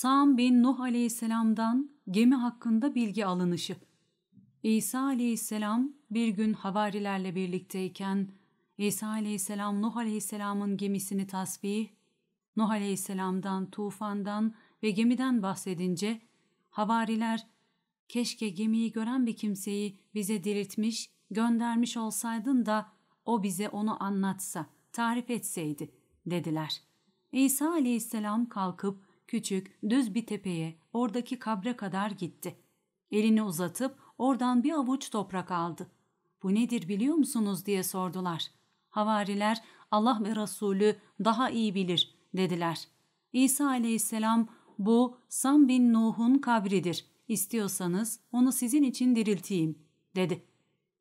Sam bin Nuh aleyhisselamdan gemi hakkında bilgi alınışı. İsa aleyhisselam bir gün havarilerle birlikteyken İsa aleyhisselam Nuh aleyhisselamın gemisini tasbih, Nuh aleyhisselamdan, tufandan ve gemiden bahsedince havariler keşke gemiyi gören bir kimseyi bize diriltmiş, göndermiş olsaydın da o bize onu anlatsa, tarif etseydi dediler. İsa aleyhisselam kalkıp Küçük, düz bir tepeye, oradaki kabre kadar gitti. Elini uzatıp oradan bir avuç toprak aldı. Bu nedir biliyor musunuz diye sordular. Havariler Allah ve Resulü daha iyi bilir dediler. İsa aleyhisselam bu Sam bin Nuh'un kabridir. İstiyorsanız onu sizin için dirilteyim dedi.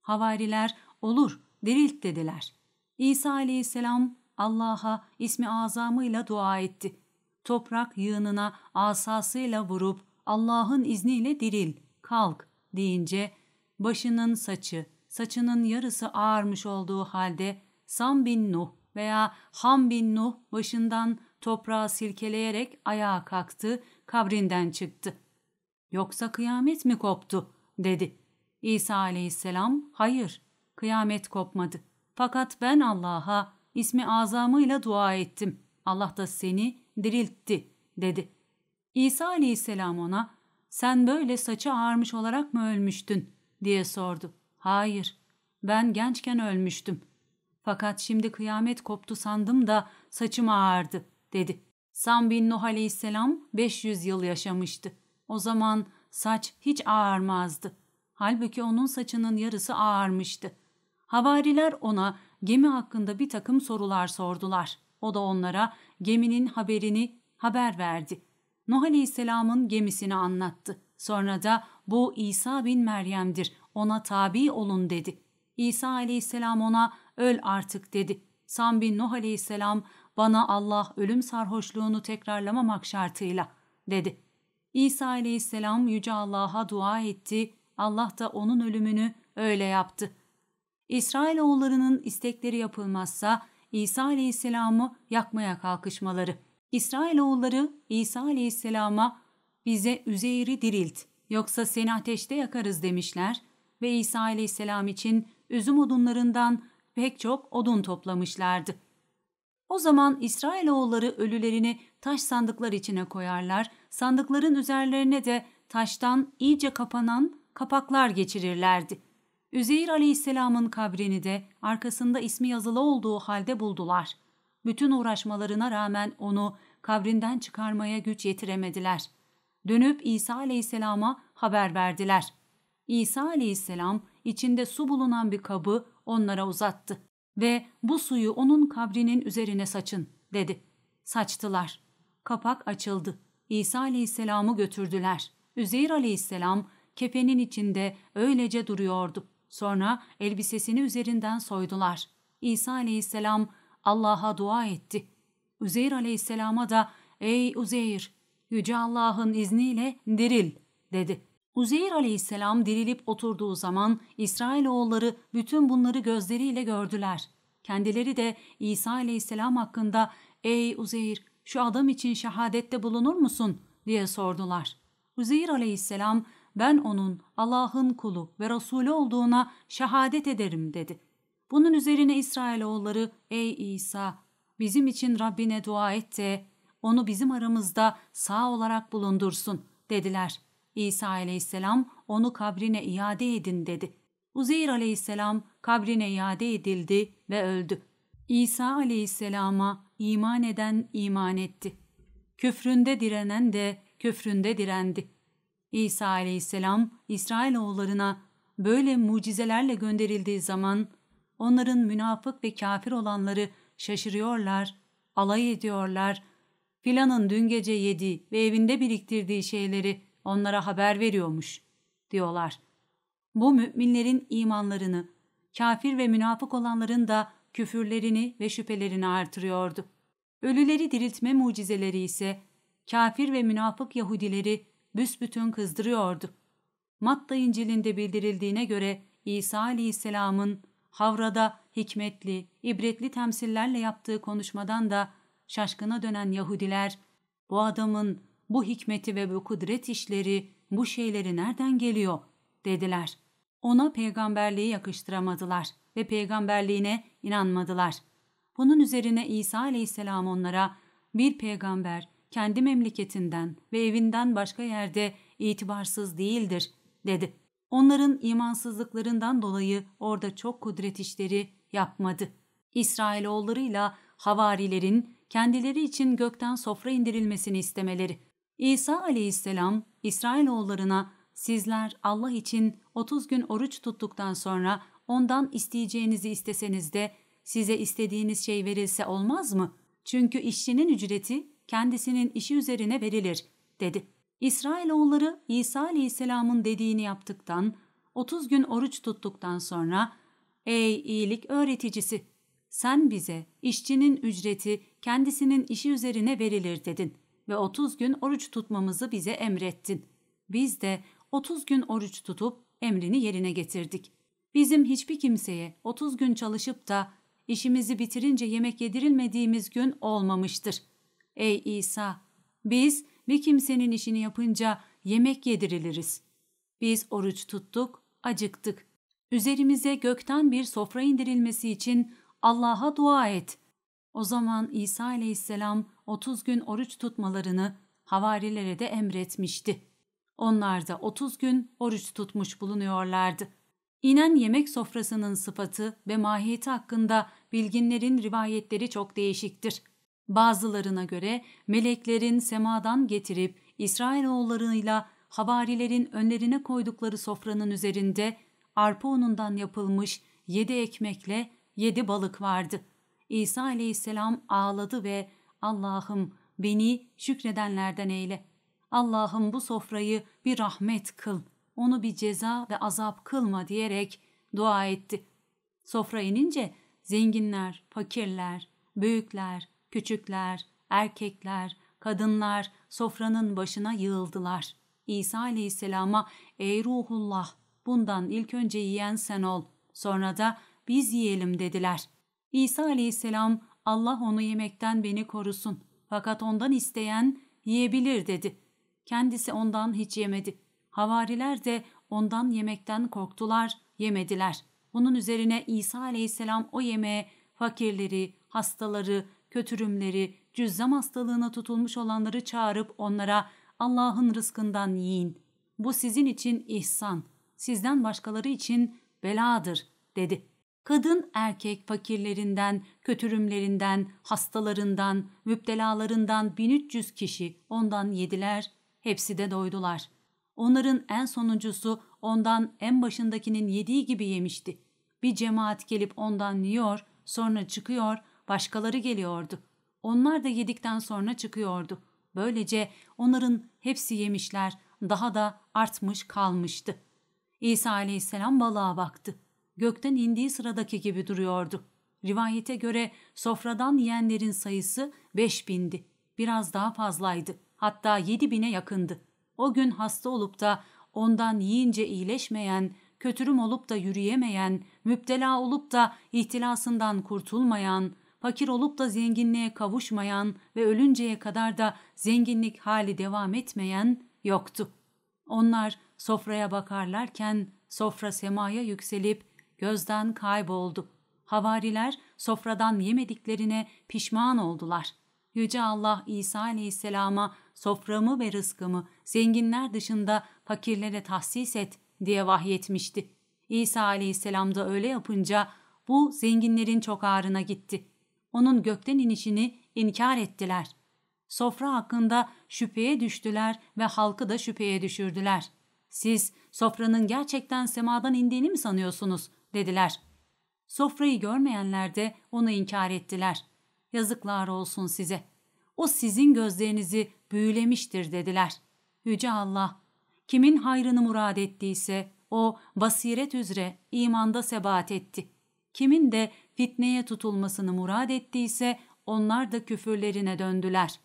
Havariler olur dirilt dediler. İsa aleyhisselam Allah'a ismi azamıyla dua etti toprak yığınına asasıyla vurup Allah'ın izniyle diril, kalk deyince başının saçı, saçının yarısı ağarmış olduğu halde Sam bin Nuh veya Ham bin Nuh başından toprağı silkeleyerek ayağa kalktı, kabrinden çıktı. Yoksa kıyamet mi koptu dedi. İsa aleyhisselam hayır kıyamet kopmadı. Fakat ben Allah'a ismi azamıyla dua ettim. Allah da seni diriltti dedi. İsa aleyhisselam ona sen böyle saçı ağarmış olarak mı ölmüştün diye sordu. Hayır ben gençken ölmüştüm. Fakat şimdi kıyamet koptu sandım da saçım ağardı dedi. Sam bin Nuh aleyhisselam 500 yıl yaşamıştı. O zaman saç hiç ağarmazdı. Halbuki onun saçının yarısı ağarmıştı. Havariler ona gemi hakkında bir takım sorular sordular. O da onlara geminin haberini haber verdi. Nuh Aleyhisselam'ın gemisini anlattı. Sonra da bu İsa bin Meryem'dir, ona tabi olun dedi. İsa Aleyhisselam ona öl artık dedi. Sam bin Nuh Aleyhisselam bana Allah ölüm sarhoşluğunu tekrarlamamak şartıyla dedi. İsa Aleyhisselam Yüce Allah'a dua etti. Allah da onun ölümünü öyle yaptı. İsrailoğullarının istekleri yapılmazsa İsa Aleyhisselam'ı yakmaya kalkışmaları. İsrailoğulları İsa Aleyhisselam'a bize Üzeyr'i dirilt yoksa seni ateşte yakarız demişler ve İsa Aleyhisselam için üzüm odunlarından pek çok odun toplamışlardı. O zaman İsrailoğulları ölülerini taş sandıklar içine koyarlar, sandıkların üzerlerine de taştan iyice kapanan kapaklar geçirirlerdi.'' Üzeyir Aleyhisselam'ın kabrini de arkasında ismi yazılı olduğu halde buldular. Bütün uğraşmalarına rağmen onu kabrinden çıkarmaya güç yetiremediler. Dönüp İsa Aleyhisselam'a haber verdiler. İsa Aleyhisselam içinde su bulunan bir kabı onlara uzattı ve bu suyu onun kabrinin üzerine saçın dedi. Saçtılar. Kapak açıldı. İsa Aleyhisselam'ı götürdüler. Üzeyir Aleyhisselam kefenin içinde öylece duruyordu. Sonra elbisesini üzerinden soydular. İsa aleyhisselam Allah'a dua etti. Üzeyr aleyhisselama da ''Ey Üzeyr, Yüce Allah'ın izniyle diril.'' dedi. Üzeyr aleyhisselam dirilip oturduğu zaman İsrailoğulları bütün bunları gözleriyle gördüler. Kendileri de İsa aleyhisselam hakkında ''Ey Üzeyr, şu adam için şehadette bulunur musun?'' diye sordular. Üzeyr aleyhisselam ben onun Allah'ın kulu ve Resulü olduğuna şehadet ederim dedi. Bunun üzerine İsrailoğulları ey İsa bizim için Rabbine dua et de onu bizim aramızda sağ olarak bulundursun dediler. İsa aleyhisselam onu kabrine iade edin dedi. Uzeyr aleyhisselam kabrine iade edildi ve öldü. İsa aleyhisselama iman eden iman etti. Küfründe direnen de küfründe direndi.'' İsa aleyhisselam İsrail oğullarına böyle mucizelerle gönderildiği zaman onların münafık ve kafir olanları şaşırıyorlar, alay ediyorlar. Filanın dün gece yedi ve evinde biriktirdiği şeyleri onlara haber veriyormuş diyorlar. Bu müminlerin imanlarını, kafir ve münafık olanların da küfürlerini ve şüphelerini artırıyordu. Ölüleri diriltme mucizeleri ise kafir ve münafık Yahudileri büsbütün kızdırıyordu. Matta İncil'inde bildirildiğine göre İsa Aleyhisselam'ın Havra'da hikmetli, ibretli temsillerle yaptığı konuşmadan da şaşkına dönen Yahudiler, bu adamın bu hikmeti ve bu kudret işleri, bu şeyleri nereden geliyor dediler. Ona peygamberliği yakıştıramadılar ve peygamberliğine inanmadılar. Bunun üzerine İsa aleyhisselam onlara bir peygamber kendi memleketinden ve evinden başka yerde itibarsız değildir, dedi. Onların imansızlıklarından dolayı orada çok kudret işleri yapmadı. İsrailoğullarıyla havarilerin kendileri için gökten sofra indirilmesini istemeleri. İsa aleyhisselam İsrailoğullarına sizler Allah için 30 gün oruç tuttuktan sonra ondan isteyeceğinizi isteseniz de size istediğiniz şey verilse olmaz mı? Çünkü işçinin ücreti kendisinin işi üzerine verilir, dedi. İsrailoğulları İsa Aleyhisselam'ın dediğini yaptıktan, 30 gün oruç tuttuktan sonra, ''Ey iyilik öğreticisi, sen bize işçinin ücreti kendisinin işi üzerine verilir.'' dedin ve 30 gün oruç tutmamızı bize emrettin. Biz de 30 gün oruç tutup emrini yerine getirdik. Bizim hiçbir kimseye 30 gün çalışıp da işimizi bitirince yemek yedirilmediğimiz gün olmamıştır. Ey İsa! Biz bir kimsenin işini yapınca yemek yediriliriz. Biz oruç tuttuk, acıktık. Üzerimize gökten bir sofra indirilmesi için Allah'a dua et. O zaman İsa aleyhisselam 30 gün oruç tutmalarını havarilere de emretmişti. Onlar da 30 gün oruç tutmuş bulunuyorlardı. İnen yemek sofrasının sıfatı ve mahiyeti hakkında bilginlerin rivayetleri çok değişiktir. Bazılarına göre meleklerin semadan getirip İsrailoğullarıyla havarilerin önlerine koydukları sofranın üzerinde arpa unundan yapılmış yedi ekmekle yedi balık vardı. İsa aleyhisselam ağladı ve Allah'ım beni şükredenlerden eyle. Allah'ım bu sofrayı bir rahmet kıl, onu bir ceza ve azap kılma diyerek dua etti. Sofra inince zenginler, fakirler, büyükler, Küçükler, erkekler, kadınlar sofranın başına yığıldılar. İsa aleyhisselama ey ruhullah bundan ilk önce yiyen sen ol sonra da biz yiyelim dediler. İsa aleyhisselam Allah onu yemekten beni korusun fakat ondan isteyen yiyebilir dedi. Kendisi ondan hiç yemedi. Havariler de ondan yemekten korktular, yemediler. Bunun üzerine İsa aleyhisselam o yemeğe fakirleri, hastaları, kötürümleri, cüzzam hastalığına tutulmuş olanları çağırıp onlara Allah'ın rızkından yiyin. Bu sizin için ihsan, sizden başkaları için beladır dedi. Kadın erkek fakirlerinden, kötürümlerinden, hastalarından, müptelalarından 1300 kişi ondan yediler, hepsi de doydular. Onların en sonuncusu ondan en başındakinin yediği gibi yemişti. Bir cemaat gelip ondan yiyor, sonra çıkıyor, Başkaları geliyordu. Onlar da yedikten sonra çıkıyordu. Böylece onların hepsi yemişler, daha da artmış kalmıştı. İsa aleyhisselam balığa baktı. Gökten indiği sıradaki gibi duruyordu. Rivayete göre sofradan yiyenlerin sayısı beş bindi. Biraz daha fazlaydı. Hatta yedi bine yakındı. O gün hasta olup da ondan yiyince iyileşmeyen, kötürüm olup da yürüyemeyen, müptela olup da ihtilasından kurtulmayan, fakir olup da zenginliğe kavuşmayan ve ölünceye kadar da zenginlik hali devam etmeyen yoktu. Onlar sofraya bakarlarken sofra semaya yükselip gözden kayboldu. Havariler sofradan yemediklerine pişman oldular. Yüce Allah İsa Aleyhisselam'a soframı ve rızkımı zenginler dışında fakirlere tahsis et diye vahyetmişti. İsa Aleyhisselam da öyle yapınca bu zenginlerin çok ağrına gitti onun gökten inişini inkar ettiler. Sofra hakkında şüpheye düştüler ve halkı da şüpheye düşürdüler. Siz sofranın gerçekten semadan indiğini mi sanıyorsunuz dediler. Sofrayı görmeyenler de onu inkar ettiler. Yazıklar olsun size. O sizin gözlerinizi büyülemiştir dediler. Yüce Allah, kimin hayrını murad ettiyse o basiret üzere imanda sebat etti. Kimin de fitneye tutulmasını murad ettiyse onlar da küfürlerine döndüler.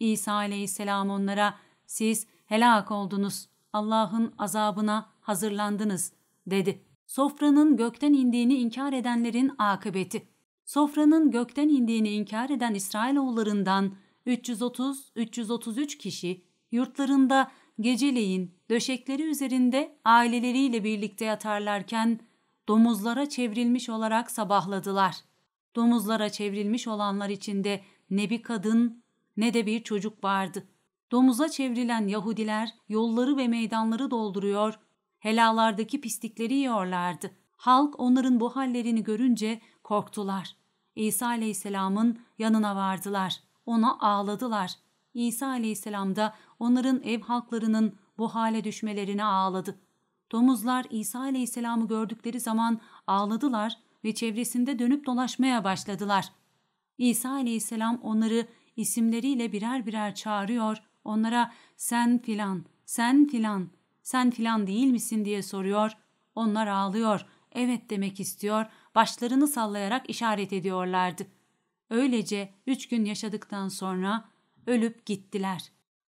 İsa aleyhisselam onlara siz helak oldunuz, Allah'ın azabına hazırlandınız dedi. Sofranın gökten indiğini inkar edenlerin akıbeti. Sofranın gökten indiğini inkar eden İsrailoğullarından 330-333 kişi yurtlarında geceleyin döşekleri üzerinde aileleriyle birlikte yatarlarken domuzlara çevrilmiş olarak sabahladılar. Domuzlara çevrilmiş olanlar içinde ne bir kadın ne de bir çocuk vardı. Domuza çevrilen Yahudiler yolları ve meydanları dolduruyor, helalardaki pislikleri yiyorlardı. Halk onların bu hallerini görünce korktular. İsa aleyhisselamın yanına vardılar. Ona ağladılar. İsa aleyhisselam da onların ev halklarının bu hale düşmelerine ağladı. Domuzlar İsa aleyhisselamı gördükleri zaman ağladılar ve çevresinde dönüp dolaşmaya başladılar. İsa aleyhisselam onları isimleriyle birer birer çağırıyor, onlara sen filan, sen filan, sen filan değil misin diye soruyor. Onlar ağlıyor, evet demek istiyor, başlarını sallayarak işaret ediyorlardı. Öylece üç gün yaşadıktan sonra ölüp gittiler.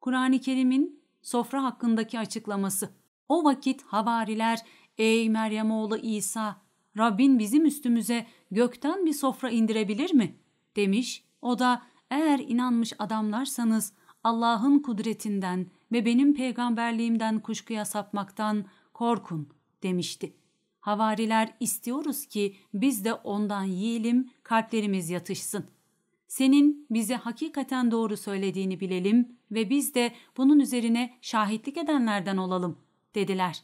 Kur'an-ı Kerim'in sofra hakkındaki açıklaması o vakit havariler ''Ey Meryem oğlu İsa, Rabbin bizim üstümüze gökten bir sofra indirebilir mi?'' demiş. O da ''Eğer inanmış adamlarsanız Allah'ın kudretinden ve benim peygamberliğimden kuşkuya sapmaktan korkun.'' demişti. Havariler istiyoruz ki biz de ondan yiyelim, kalplerimiz yatışsın.'' senin bize hakikaten doğru söylediğini bilelim ve biz de bunun üzerine şahitlik edenlerden olalım.'' dediler.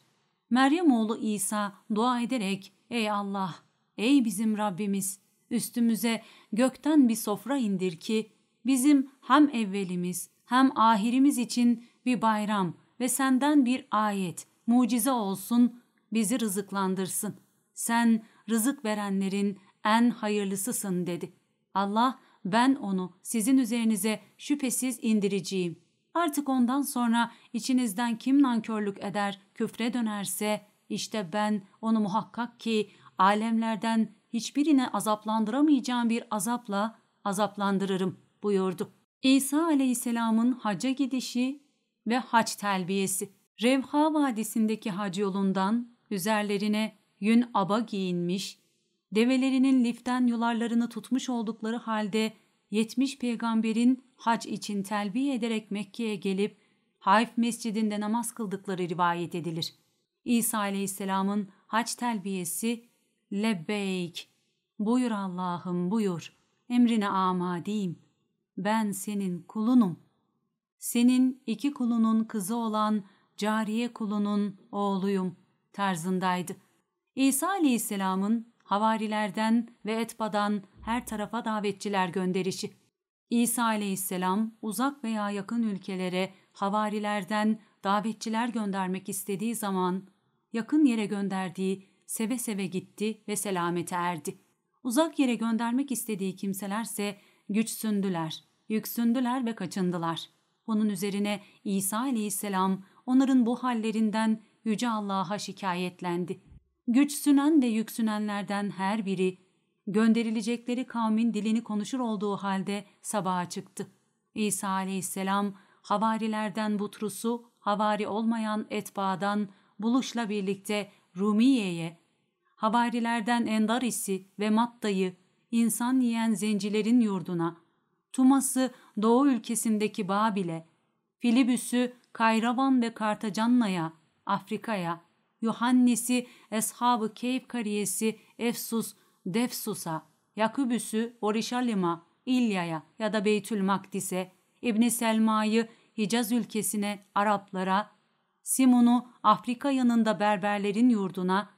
Meryem oğlu İsa dua ederek ''Ey Allah, ey bizim Rabbimiz, üstümüze gökten bir sofra indir ki bizim hem evvelimiz hem ahirimiz için bir bayram ve senden bir ayet, mucize olsun, bizi rızıklandırsın. Sen rızık verenlerin en hayırlısısın.'' dedi. Allah, ben onu sizin üzerinize şüphesiz indireceğim. Artık ondan sonra içinizden kim nankörlük eder, küfre dönerse, işte ben onu muhakkak ki alemlerden hiçbirine azaplandıramayacağım bir azapla azaplandırırım buyurdu. İsa aleyhisselamın hacca gidişi ve hac telbiyesi. Revha Vadisi'ndeki hac yolundan üzerlerine yün aba giyinmiş, develerinin liften yularlarını tutmuş oldukları halde 70 peygamberin hac için telbiye ederek Mekke'ye gelip Hayf mescidinde namaz kıldıkları rivayet edilir. İsa aleyhisselamın hac telbiyesi Lebbeyk, buyur Allah'ım buyur, emrine amadeyim, ben senin kulunum. Senin iki kulunun kızı olan cariye kulunun oğluyum tarzındaydı. İsa aleyhisselamın havarilerden ve etbadan her tarafa davetçiler gönderişi. İsa aleyhisselam uzak veya yakın ülkelere havarilerden davetçiler göndermek istediği zaman yakın yere gönderdiği seve seve gitti ve selamete erdi. Uzak yere göndermek istediği kimselerse güçsündüler, yüksündüler ve kaçındılar. Bunun üzerine İsa aleyhisselam onların bu hallerinden Yüce Allah'a şikayetlendi. Güçsünen ve yüksünenlerden her biri gönderilecekleri kavmin dilini konuşur olduğu halde sabaha çıktı. İsa aleyhisselam havarilerden Butrus'u, havari olmayan etbaadan Buluş'la birlikte Rumiye'ye, havarilerden Endaris'i ve Matta'yı insan yiyen zencilerin yurduna, Tumas'ı Doğu ülkesindeki Babil'e, Filibüs'ü Kayravan ve Kartacanla'ya, Afrika'ya, Yohannes'i Eshab-ı Keyf Kariyesi, Efsus Defsus'a, Yakubüsü, Orişalim'a, İlya'ya ya da Beytül Makdis'e, İbni Selma'yı Hicaz ülkesine, Araplara, Simunu Afrika yanında Berberlerin yurduna,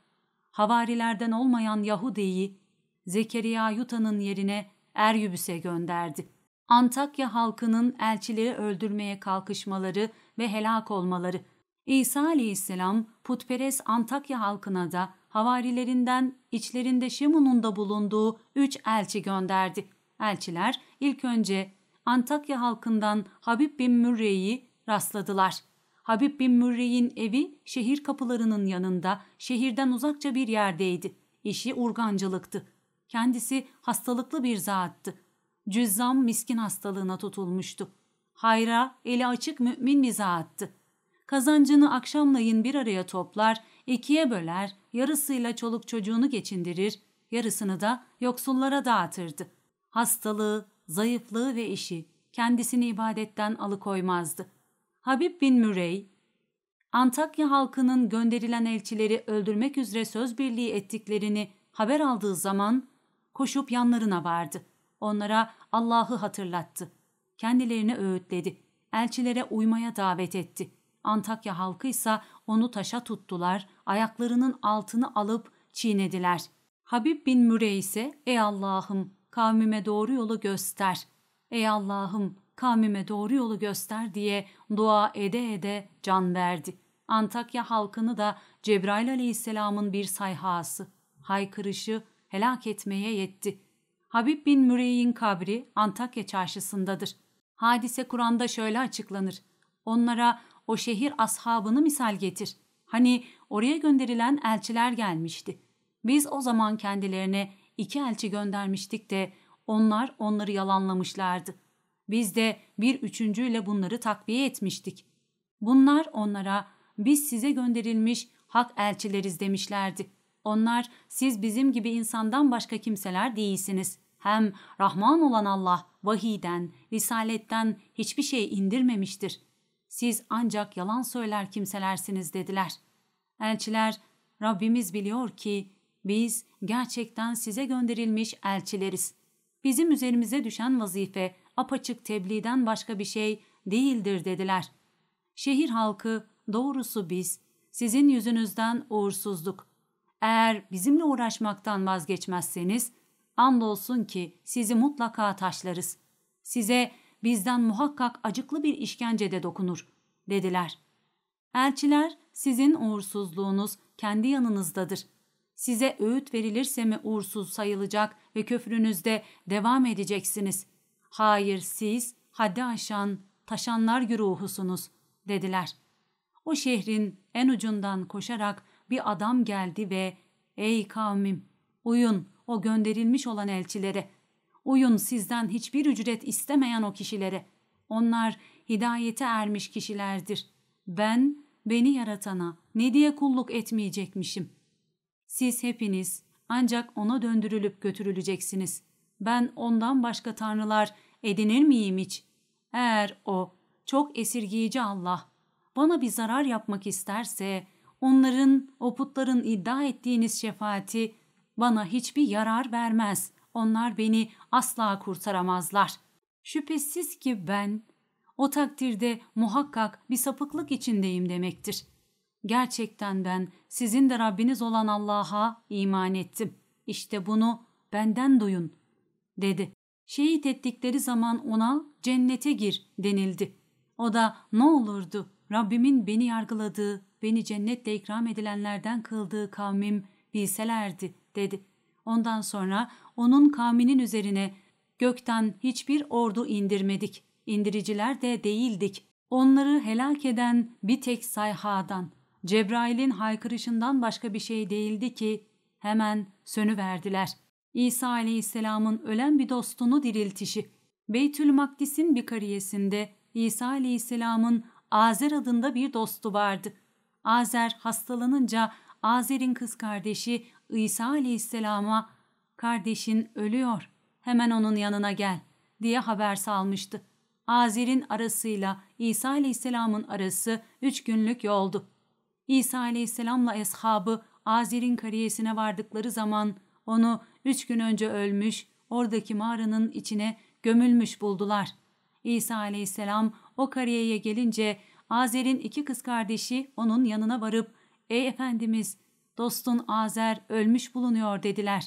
havarilerden olmayan Yahudi'yi Zekeriya Yuta'nın yerine Eryübüs'e gönderdi. Antakya halkının elçileri öldürmeye kalkışmaları ve helak olmaları. İsa aleyhisselam putperest Antakya halkına da havarilerinden içlerinde Şemun'un da bulunduğu üç elçi gönderdi. Elçiler ilk önce Antakya halkından Habib bin Mürre'yi rastladılar. Habib bin Mürre'in evi şehir kapılarının yanında, şehirden uzakça bir yerdeydi. İşi urgancılıktı. Kendisi hastalıklı bir zattı. Cüzzam miskin hastalığına tutulmuştu. Hayra eli açık mümin bir zattı. Kazancını akşamlayın bir araya toplar, ikiye böler, yarısıyla çoluk çocuğunu geçindirir, yarısını da yoksullara dağıtırdı. Hastalığı, zayıflığı ve işi kendisini ibadetten alıkoymazdı. Habib bin Mürey, Antakya halkının gönderilen elçileri öldürmek üzere söz birliği ettiklerini haber aldığı zaman koşup yanlarına vardı. Onlara Allah'ı hatırlattı. Kendilerini öğütledi. Elçilere uymaya davet etti. Antakya halkı ise onu taşa tuttular, ayaklarının altını alıp çiğnediler. Habib bin Müre ise ''Ey Allah'ım kavmime doğru yolu göster. Ey Allah'ım kavmime doğru yolu göster.'' diye dua ede ede can verdi. Antakya halkını da Cebrail aleyhisselamın bir sayhası, haykırışı helak etmeye yetti. Habib bin Mürey'in kabri Antakya çarşısındadır. Hadise Kur'an'da şöyle açıklanır. Onlara o şehir ashabını misal getir. Hani oraya gönderilen elçiler gelmişti. Biz o zaman kendilerine iki elçi göndermiştik de onlar onları yalanlamışlardı. Biz de bir üçüncüyle bunları takviye etmiştik. Bunlar onlara biz size gönderilmiş hak elçileriz demişlerdi. Onlar siz bizim gibi insandan başka kimseler değilsiniz. Hem Rahman olan Allah vahiyden, risaletten hiçbir şey indirmemiştir. Siz ancak yalan söyler kimselersiniz dediler. Elçiler, Rabbimiz biliyor ki biz gerçekten size gönderilmiş elçileriz. Bizim üzerimize düşen vazife apaçık tebliğden başka bir şey değildir dediler. Şehir halkı doğrusu biz sizin yüzünüzden uğursuzduk. Eğer bizimle uğraşmaktan vazgeçmezseniz andolsun ki sizi mutlaka taşlarız. Size bizden muhakkak acıklı bir işkencede dokunur, dediler. Elçiler, sizin uğursuzluğunuz kendi yanınızdadır. Size öğüt verilirse mi uğursuz sayılacak ve köfrünüzde devam edeceksiniz? Hayır siz haddi aşan, taşanlar güruhusunuz, dediler. O şehrin en ucundan koşarak bir adam geldi ve ''Ey kavmim, uyun o gönderilmiş olan elçilere.'' Uyun sizden hiçbir ücret istemeyen o kişilere. Onlar hidayete ermiş kişilerdir. Ben beni yaratana ne diye kulluk etmeyecekmişim. Siz hepiniz ancak ona döndürülüp götürüleceksiniz. Ben ondan başka tanrılar edinir miyim hiç? Eğer o çok esirgiyici Allah bana bir zarar yapmak isterse onların o putların iddia ettiğiniz şefaati bana hiçbir yarar vermez. Onlar beni asla kurtaramazlar. Şüphesiz ki ben o takdirde muhakkak bir sapıklık içindeyim demektir. Gerçekten ben sizin de Rabbiniz olan Allah'a iman ettim. İşte bunu benden duyun." dedi. Şehit ettikleri zaman ona cennete gir denildi. O da ne olurdu Rabbimin beni yargıladığı, beni cennetle ikram edilenlerden kıldığı kavmim bilselerdi dedi.'' Ondan sonra onun kavminin üzerine gökten hiçbir ordu indirmedik. indiriciler de değildik. Onları helak eden bir tek sayhadan, Cebrail'in haykırışından başka bir şey değildi ki hemen sönüverdiler. İsa aleyhisselamın ölen bir dostunu diriltişi. Beytül Makdis'in bir kariyesinde İsa aleyhisselamın Azer adında bir dostu vardı. Azer hastalanınca Azer'in kız kardeşi İsa aleyhisselama kardeşin ölüyor hemen onun yanına gel diye haber salmıştı. Azer'in arasıyla İsa aleyhisselamın arası üç günlük yoldu. İsa aleyhisselamla eshabı Azer'in kariyesine vardıkları zaman onu üç gün önce ölmüş, oradaki mağaranın içine gömülmüş buldular. İsa aleyhisselam o kariyeye gelince Azer'in iki kız kardeşi onun yanına varıp ''Ey Efendimiz, dostun Azer ölmüş bulunuyor.'' dediler.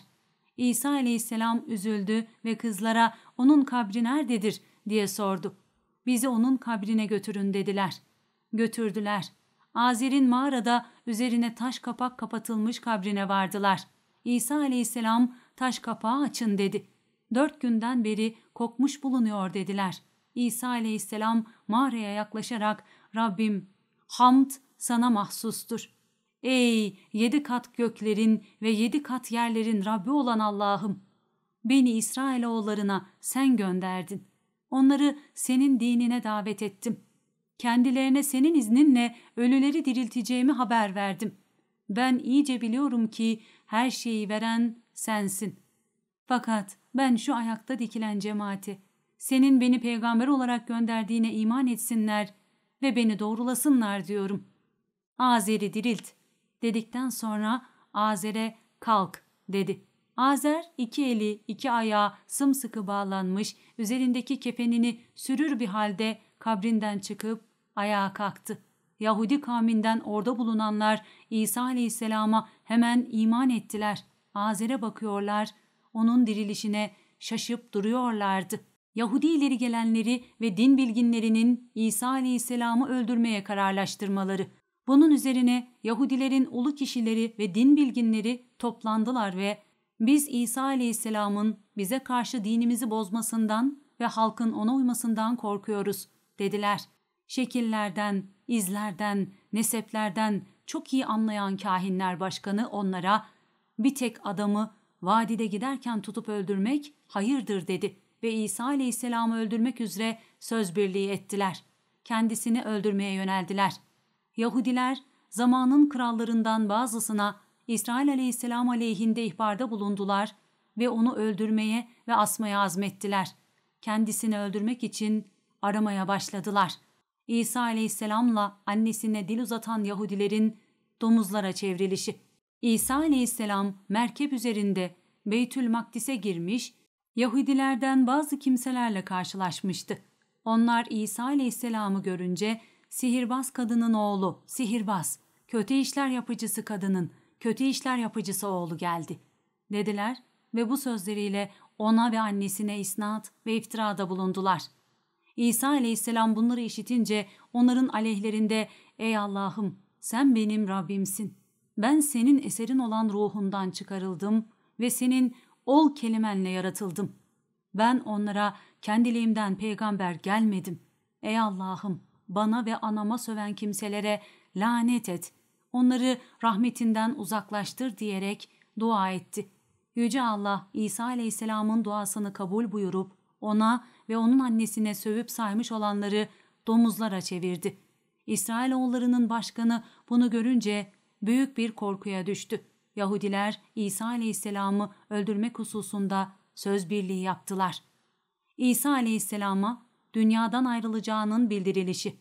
İsa aleyhisselam üzüldü ve kızlara ''Onun kabri nerededir?'' diye sordu. ''Bizi onun kabrine götürün.'' dediler. Götürdüler. Azer'in mağarada üzerine taş kapak kapatılmış kabrine vardılar. İsa aleyhisselam taş kapağı açın dedi. Dört günden beri kokmuş bulunuyor dediler. İsa aleyhisselam mağaraya yaklaşarak Rabbim hamd sana mahsustur. Ey yedi kat göklerin ve yedi kat yerlerin Rabbi olan Allah'ım! Beni İsrailoğullarına sen gönderdin. Onları senin dinine davet ettim. Kendilerine senin izninle ölüleri dirilteceğimi haber verdim. Ben iyice biliyorum ki her şeyi veren sensin. Fakat ben şu ayakta dikilen cemaati, senin beni peygamber olarak gönderdiğine iman etsinler ve beni doğrulasınlar diyorum. Azeri dirilt.'' dedikten sonra Azer'e kalk dedi. Azer iki eli, iki ayağı sımsıkı bağlanmış, üzerindeki kefenini sürür bir halde kabrinden çıkıp ayağa kalktı. Yahudi kavminden orada bulunanlar İsa aleyhisselama hemen iman ettiler. Azer'e bakıyorlar, onun dirilişine şaşıp duruyorlardı. Yahudi ileri gelenleri ve din bilginlerinin İsa aleyhisselamı öldürmeye kararlaştırmaları, bunun üzerine Yahudilerin ulu kişileri ve din bilginleri toplandılar ve biz İsa Aleyhisselam'ın bize karşı dinimizi bozmasından ve halkın ona uymasından korkuyoruz dediler. Şekillerden, izlerden, neseplerden çok iyi anlayan kahinler başkanı onlara bir tek adamı vadide giderken tutup öldürmek hayırdır dedi ve İsa Aleyhisselam'ı öldürmek üzere söz birliği ettiler. Kendisini öldürmeye yöneldiler.'' Yahudiler zamanın krallarından bazısına İsrail aleyhisselam aleyhinde ihbarda bulundular ve onu öldürmeye ve asmaya azmettiler. Kendisini öldürmek için aramaya başladılar. İsa aleyhisselamla annesine dil uzatan Yahudilerin domuzlara çevrilişi. İsa aleyhisselam merkep üzerinde Beytül Makdis'e girmiş, Yahudilerden bazı kimselerle karşılaşmıştı. Onlar İsa aleyhisselamı görünce sihirbaz kadının oğlu, sihirbaz, kötü işler yapıcısı kadının, kötü işler yapıcısı oğlu geldi, dediler ve bu sözleriyle ona ve annesine isnat ve iftirada bulundular. İsa aleyhisselam bunları işitince onların aleyhlerinde ''Ey Allah'ım sen benim Rabbimsin. Ben senin eserin olan ruhundan çıkarıldım ve senin ol kelimenle yaratıldım. Ben onlara kendiliğimden peygamber gelmedim. Ey Allah'ım bana ve anama söven kimselere lanet et, onları rahmetinden uzaklaştır diyerek dua etti. Yüce Allah İsa Aleyhisselam'ın duasını kabul buyurup ona ve onun annesine sövüp saymış olanları domuzlara çevirdi. İsrailoğullarının başkanı bunu görünce büyük bir korkuya düştü. Yahudiler İsa Aleyhisselam'ı öldürmek hususunda söz birliği yaptılar. İsa Aleyhisselam'a dünyadan ayrılacağının bildirilişi.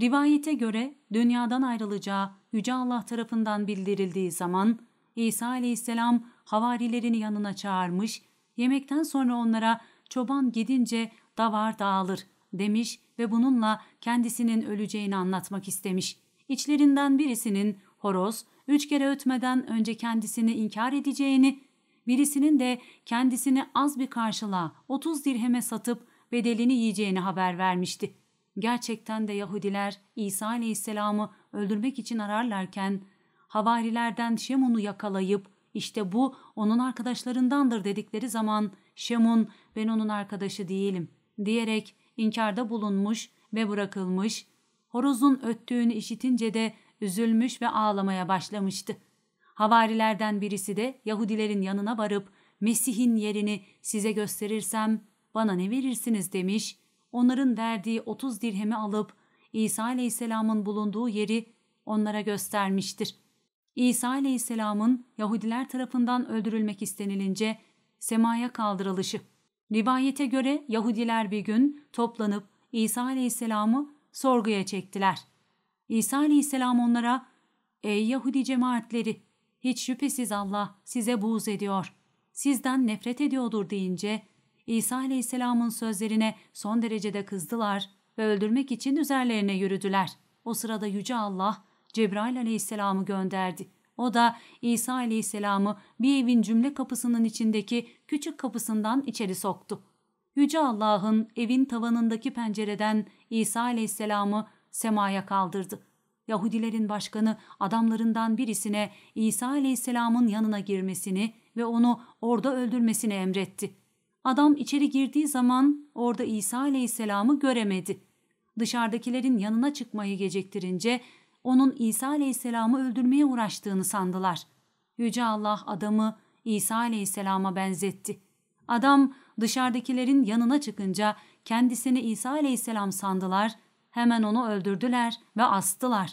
Rivayete göre dünyadan ayrılacağı Yüce Allah tarafından bildirildiği zaman İsa aleyhisselam havarilerini yanına çağırmış, yemekten sonra onlara çoban gidince davar dağılır demiş ve bununla kendisinin öleceğini anlatmak istemiş. İçlerinden birisinin horoz üç kere ötmeden önce kendisini inkar edeceğini, birisinin de kendisini az bir karşılığa 30 dirheme satıp bedelini yiyeceğini haber vermişti. Gerçekten de Yahudiler İsa Aleyhisselam'ı öldürmek için ararlarken havarilerden Şemun'u yakalayıp işte bu onun arkadaşlarındandır dedikleri zaman Şemun ben onun arkadaşı değilim diyerek inkarda bulunmuş ve bırakılmış, horozun öttüğünü işitince de üzülmüş ve ağlamaya başlamıştı. Havarilerden birisi de Yahudilerin yanına varıp Mesih'in yerini size gösterirsem bana ne verirsiniz demiş, onların verdiği otuz dirhemi alıp İsa aleyhisselamın bulunduğu yeri onlara göstermiştir. İsa aleyhisselamın Yahudiler tarafından öldürülmek istenilince semaya kaldırılışı. Rivayete göre Yahudiler bir gün toplanıp İsa aleyhisselamı sorguya çektiler. İsa aleyhisselam onlara, ''Ey Yahudi cemaatleri, hiç şüphesiz Allah size buğz ediyor, sizden nefret ediyordur.'' deyince İsa Aleyhisselam'ın sözlerine son derecede kızdılar ve öldürmek için üzerlerine yürüdüler. O sırada Yüce Allah Cebrail Aleyhisselam'ı gönderdi. O da İsa Aleyhisselam'ı bir evin cümle kapısının içindeki küçük kapısından içeri soktu. Yüce Allah'ın evin tavanındaki pencereden İsa Aleyhisselam'ı semaya kaldırdı. Yahudilerin başkanı adamlarından birisine İsa Aleyhisselam'ın yanına girmesini ve onu orada öldürmesini emretti. Adam içeri girdiği zaman orada İsa aleyhisselamı göremedi. Dışarıdakilerin yanına çıkmayı geciktirince onun İsa aleyhisselamı öldürmeye uğraştığını sandılar. Yüce Allah adamı İsa aleyhisselama benzetti. Adam dışarıdakilerin yanına çıkınca kendisini İsa aleyhisselam sandılar, hemen onu öldürdüler ve astılar.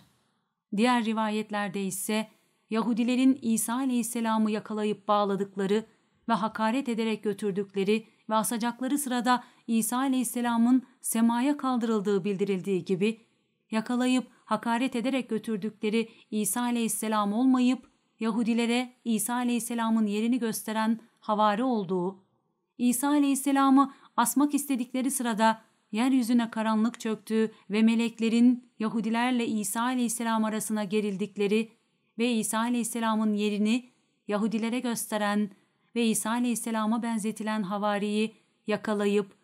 Diğer rivayetlerde ise Yahudilerin İsa aleyhisselamı yakalayıp bağladıkları ve hakaret ederek götürdükleri ve asacakları sırada İsa aleyhisselamın semaya kaldırıldığı bildirildiği gibi, yakalayıp hakaret ederek götürdükleri İsa aleyhisselam olmayıp, Yahudilere İsa aleyhisselamın yerini gösteren havari olduğu, İsa aleyhisselamı asmak istedikleri sırada yeryüzüne karanlık çöktü ve meleklerin Yahudilerle İsa aleyhisselam arasına gerildikleri ve İsa aleyhisselamın yerini Yahudilere gösteren ve İsa aleyhisselama benzetilen havariyi yakalayıp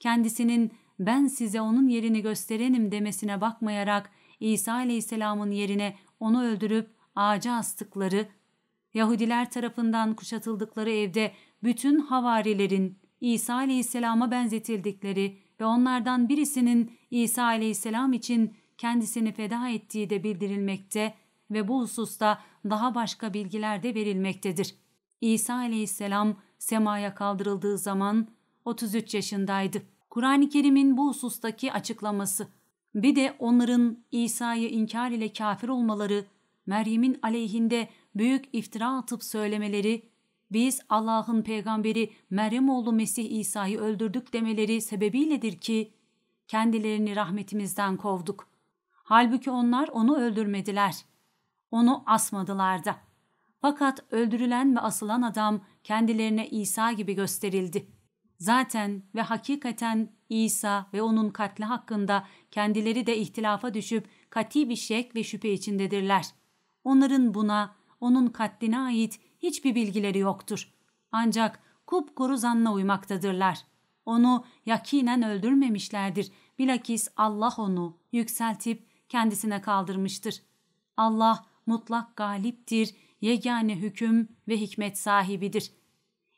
kendisinin ben size onun yerini gösterenim demesine bakmayarak İsa aleyhisselamın yerine onu öldürüp ağaca astıkları, Yahudiler tarafından kuşatıldıkları evde bütün havarilerin İsa aleyhisselama benzetildikleri ve onlardan birisinin İsa aleyhisselam için kendisini feda ettiği de bildirilmekte ve bu hususta daha başka bilgiler de verilmektedir.'' İsa aleyhisselam semaya kaldırıldığı zaman 33 yaşındaydı. Kur'an-ı Kerim'in bu husustaki açıklaması. Bir de onların İsa'yı inkar ile kafir olmaları, Meryem'in aleyhinde büyük iftira atıp söylemeleri, biz Allah'ın peygamberi Meryem oğlu Mesih İsa'yı öldürdük demeleri sebebiyledir ki kendilerini rahmetimizden kovduk. Halbuki onlar onu öldürmediler. Onu asmadılar da.'' Fakat öldürülen ve asılan adam kendilerine İsa gibi gösterildi. Zaten ve hakikaten İsa ve onun katli hakkında kendileri de ihtilafa düşüp kati bir şek ve şüphe içindedirler. Onların buna, onun katline ait hiçbir bilgileri yoktur. Ancak kupkuru zanla uymaktadırlar. Onu yakinen öldürmemişlerdir. Bilakis Allah onu yükseltip kendisine kaldırmıştır. Allah mutlak galiptir, yegane hüküm ve hikmet sahibidir.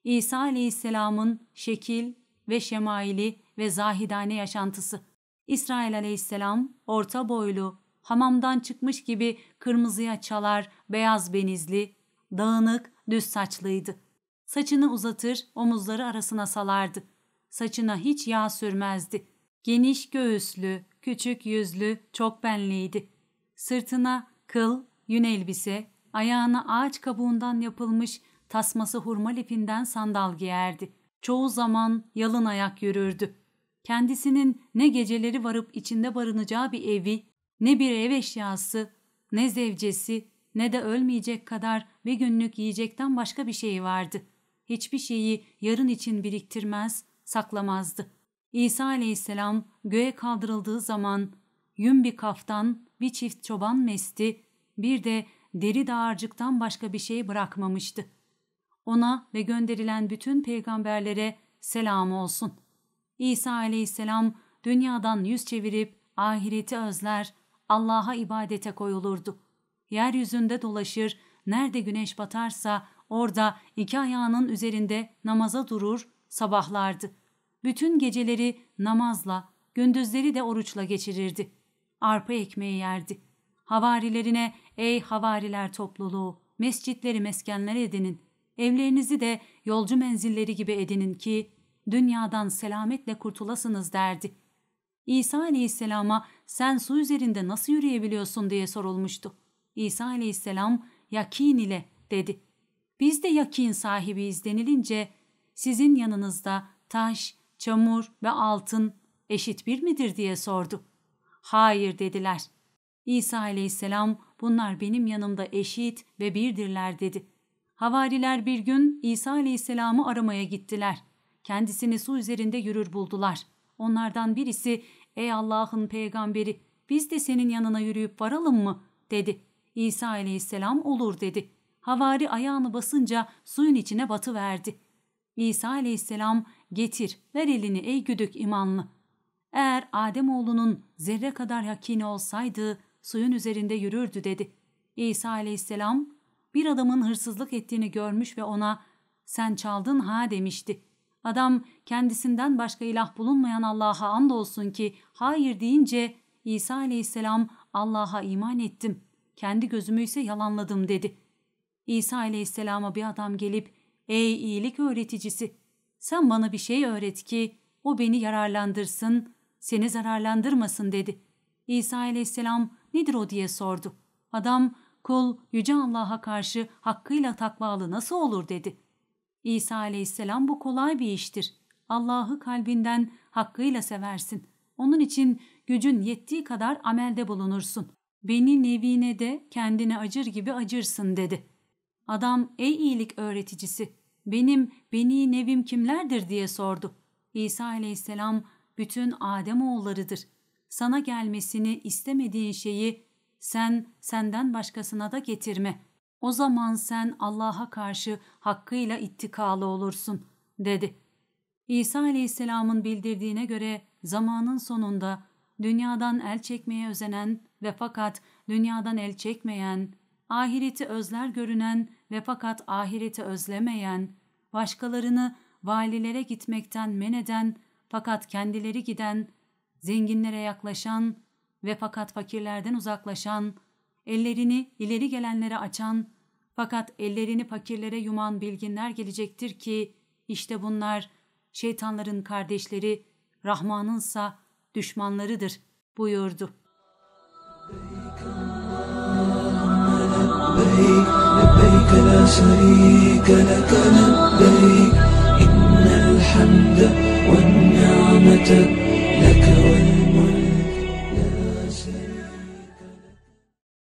İsa aleyhisselamın şekil ve şemaili ve zahidane yaşantısı. İsrail aleyhisselam orta boylu, hamamdan çıkmış gibi kırmızıya çalar, beyaz benizli, dağınık, düz saçlıydı. Saçını uzatır, omuzları arasına salardı. Saçına hiç yağ sürmezdi. Geniş göğüslü, küçük yüzlü, çok benliydi. Sırtına kıl, yün elbise, Ayağına ağaç kabuğundan yapılmış tasması hurma lifinden sandal giyerdi. Çoğu zaman yalın ayak yürürdü. Kendisinin ne geceleri varıp içinde barınacağı bir evi, ne bir ev eşyası, ne zevcesi, ne de ölmeyecek kadar bir günlük yiyecekten başka bir şeyi vardı. Hiçbir şeyi yarın için biriktirmez, saklamazdı. İsa aleyhisselam göğe kaldırıldığı zaman yün bir kaftan, bir çift çoban mesti, bir de deri dağarcıktan başka bir şey bırakmamıştı. Ona ve gönderilen bütün peygamberlere selam olsun. İsa aleyhisselam dünyadan yüz çevirip ahireti özler, Allah'a ibadete koyulurdu. Yeryüzünde dolaşır, nerede güneş batarsa orada iki ayağının üzerinde namaza durur, sabahlardı. Bütün geceleri namazla, gündüzleri de oruçla geçirirdi. Arpa ekmeği yerdi.'' Havarilerine ey havariler topluluğu mescitleri meskenler edinin. Evlerinizi de yolcu menzilleri gibi edinin ki dünyadan selametle kurtulasınız derdi. İsa aleyhisselama sen su üzerinde nasıl yürüyebiliyorsun diye sorulmuştu. İsa aleyhisselam yakin ile dedi. Biz de yakin sahibiyiz denilince sizin yanınızda taş, çamur ve altın eşit bir midir diye sordu. Hayır dediler.'' İsa aleyhisselam bunlar benim yanımda eşit ve birdirler dedi. Havariler bir gün İsa aleyhisselamı aramaya gittiler. Kendisini su üzerinde yürür buldular. Onlardan birisi ''Ey Allah'ın peygamberi biz de senin yanına yürüyüp varalım mı?'' dedi. İsa aleyhisselam olur dedi. Havari ayağını basınca suyun içine batıverdi. İsa aleyhisselam getir ver elini ey güdük imanlı. Eğer Ademoğlunun zerre kadar yakini olsaydı suyun üzerinde yürürdü dedi. İsa aleyhisselam bir adamın hırsızlık ettiğini görmüş ve ona sen çaldın ha demişti. Adam kendisinden başka ilah bulunmayan Allah'a olsun ki hayır deyince İsa aleyhisselam Allah'a iman ettim. Kendi gözümü ise yalanladım dedi. İsa aleyhisselama bir adam gelip ey iyilik öğreticisi sen bana bir şey öğret ki o beni yararlandırsın, seni zararlandırmasın dedi. İsa aleyhisselam nedir o diye sordu. Adam kul yüce Allah'a karşı hakkıyla takvalı nasıl olur dedi. İsa aleyhisselam bu kolay bir iştir. Allah'ı kalbinden hakkıyla seversin. Onun için gücün yettiği kadar amelde bulunursun. Beni nevine de kendine acır gibi acırsın dedi. Adam ey iyilik öğreticisi benim beni nevim kimlerdir diye sordu. İsa aleyhisselam bütün Adem oğullarıdır.'' sana gelmesini istemediğin şeyi sen senden başkasına da getirme. O zaman sen Allah'a karşı hakkıyla ittikalı olursun, dedi. İsa aleyhisselamın bildirdiğine göre zamanın sonunda dünyadan el çekmeye özenen ve fakat dünyadan el çekmeyen, ahireti özler görünen ve fakat ahireti özlemeyen, başkalarını valilere gitmekten men eden fakat kendileri giden zenginlere yaklaşan ve fakat fakirlerden uzaklaşan, ellerini ileri gelenlere açan fakat ellerini fakirlere yuman bilginler gelecektir ki işte bunlar şeytanların kardeşleri, Rahman'ınsa düşmanlarıdır buyurdu. going